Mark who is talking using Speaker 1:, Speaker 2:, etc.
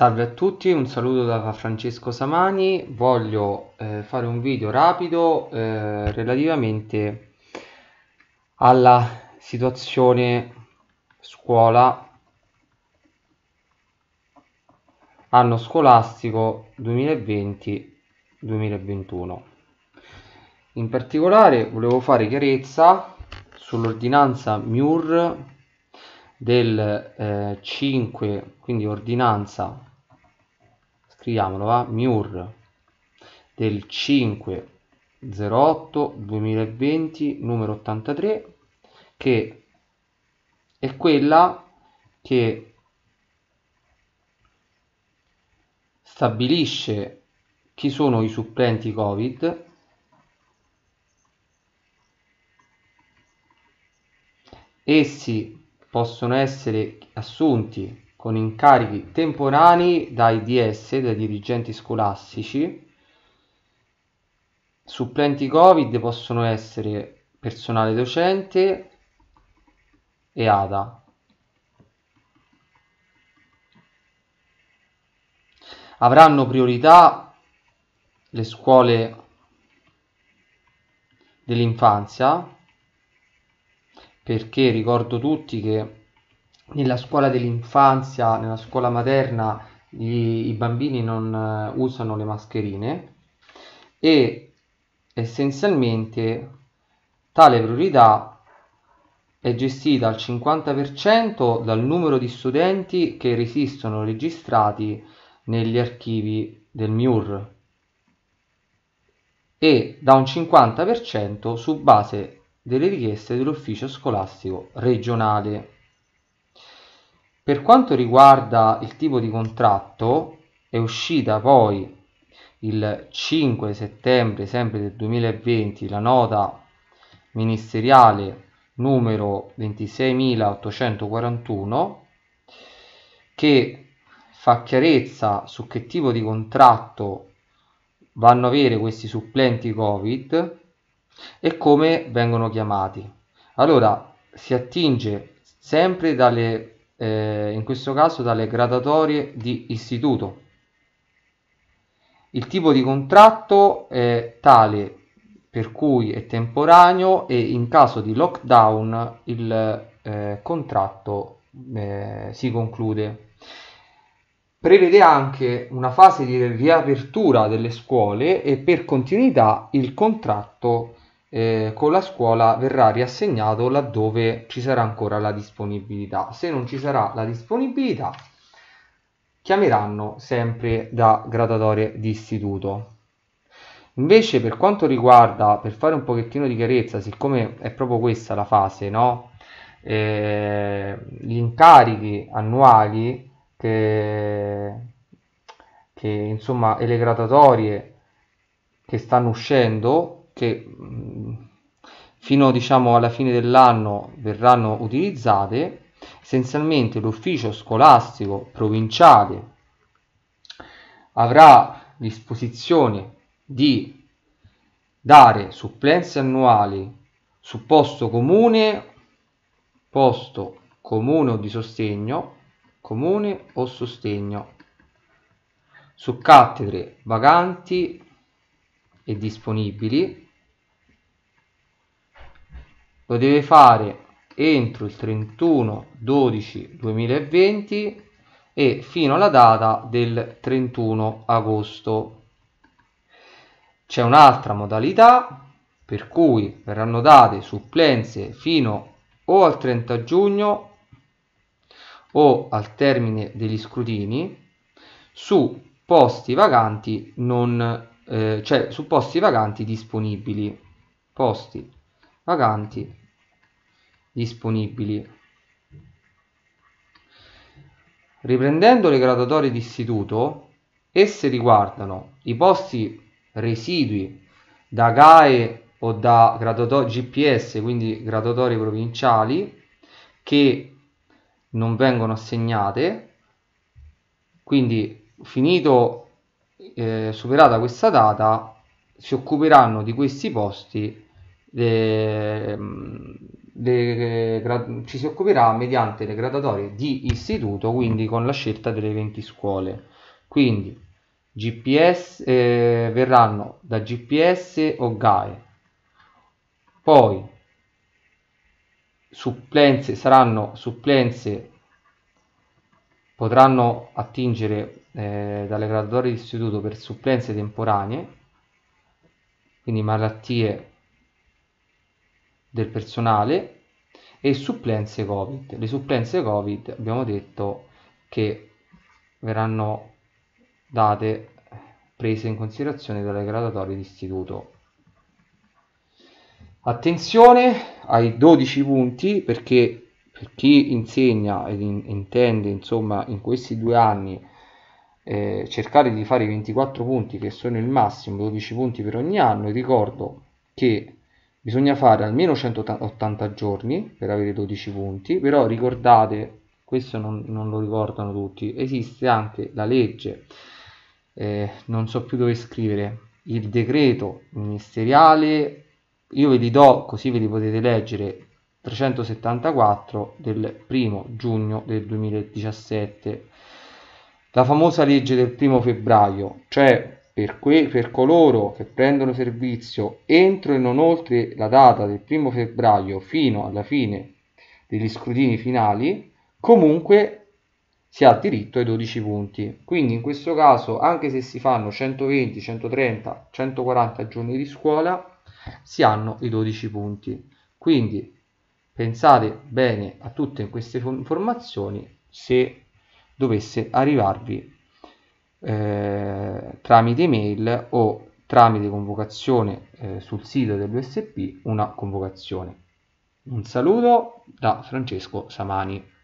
Speaker 1: Salve a tutti, un saluto da Francesco Samani, voglio eh, fare un video rapido eh, relativamente alla situazione scuola anno scolastico 2020-2021. In particolare volevo fare chiarezza sull'ordinanza MIUR del eh, 5, quindi ordinanza, scriviamolo, va, MIUR del 508 2020 numero 83 che è quella che stabilisce chi sono i supplenti covid essi possono essere assunti con incarichi temporanei dai DS, dai dirigenti scolastici. Supplenti Covid possono essere personale docente e ADA. Avranno priorità le scuole dell'infanzia perché ricordo tutti che nella scuola dell'infanzia, nella scuola materna, gli, i bambini non eh, usano le mascherine e essenzialmente tale priorità è gestita al 50% dal numero di studenti che resistono registrati negli archivi del MIUR e da un 50% su base delle richieste dell'ufficio scolastico regionale. Per quanto riguarda il tipo di contratto, è uscita poi il 5 settembre sempre del 2020 la nota ministeriale numero 26.841 che fa chiarezza su che tipo di contratto vanno a avere questi supplenti Covid e come vengono chiamati. Allora si attinge sempre dalle, eh, in questo caso dalle gradatorie di istituto. Il tipo di contratto è tale per cui è temporaneo e in caso di lockdown il eh, contratto eh, si conclude. Prevede anche una fase di riapertura delle scuole e per continuità il contratto eh, con la scuola verrà riassegnato laddove ci sarà ancora la disponibilità. Se non ci sarà la disponibilità, chiameranno sempre da gradatorie di istituto. Invece per quanto riguarda, per fare un pochettino di chiarezza, siccome è proprio questa la fase, no? Eh, gli incarichi annuali che, che insomma e le gradatorie che stanno uscendo che mm, fino diciamo, alla fine dell'anno verranno utilizzate, essenzialmente l'ufficio scolastico provinciale avrà disposizione di dare supplenze annuali su posto comune, posto comune o di sostegno, comune o sostegno, su cattedre vacanti e disponibili lo deve fare entro il 31 12 2020 e fino alla data del 31 agosto c'è un'altra modalità per cui verranno date supplenze fino o al 30 giugno o al termine degli scrutini su posti vaganti non eh, cioè su posti vaganti disponibili posti vaganti disponibili. Riprendendo le graduatorie di istituto, esse riguardano i posti residui da GAE o da graduatorie GPS, quindi graduatorie provinciali, che non vengono assegnate, quindi finito, eh, superata questa data, si occuperanno di questi posti le, le, ci si occuperà mediante le gradatorie di istituto, quindi con la scelta delle 20 scuole. Quindi GPS, eh, verranno da GPS o GAE. Poi supplenze, saranno supplenze, potranno attingere eh, dalle graduatorie di istituto per supplenze temporanee, quindi malattie del personale e supplenze Covid. Le supplenze Covid abbiamo detto che verranno date prese in considerazione dalle gradatorie d'istituto Attenzione ai 12 punti perché per chi insegna e in, intende insomma in questi due anni eh, cercare di fare i 24 punti che sono il massimo, 12 punti per ogni anno, ricordo che bisogna fare almeno 180 giorni per avere 12 punti, però ricordate, questo non, non lo ricordano tutti, esiste anche la legge, eh, non so più dove scrivere, il decreto ministeriale, io ve li do così ve li potete leggere, 374 del primo giugno del 2017, la famosa legge del primo febbraio, cioè per, que, per, coloro che prendono servizio entro e non oltre la data del 1 febbraio fino alla fine degli scrutini finali, comunque si ha diritto ai 12 punti. Quindi in questo caso, anche se si fanno 120, 130, 140 giorni di scuola, si hanno i 12 punti. Quindi pensate bene a tutte queste informazioni se dovesse arrivarvi eh, tramite email o tramite convocazione eh, sul sito dell'USP una convocazione. Un saluto da Francesco Samani.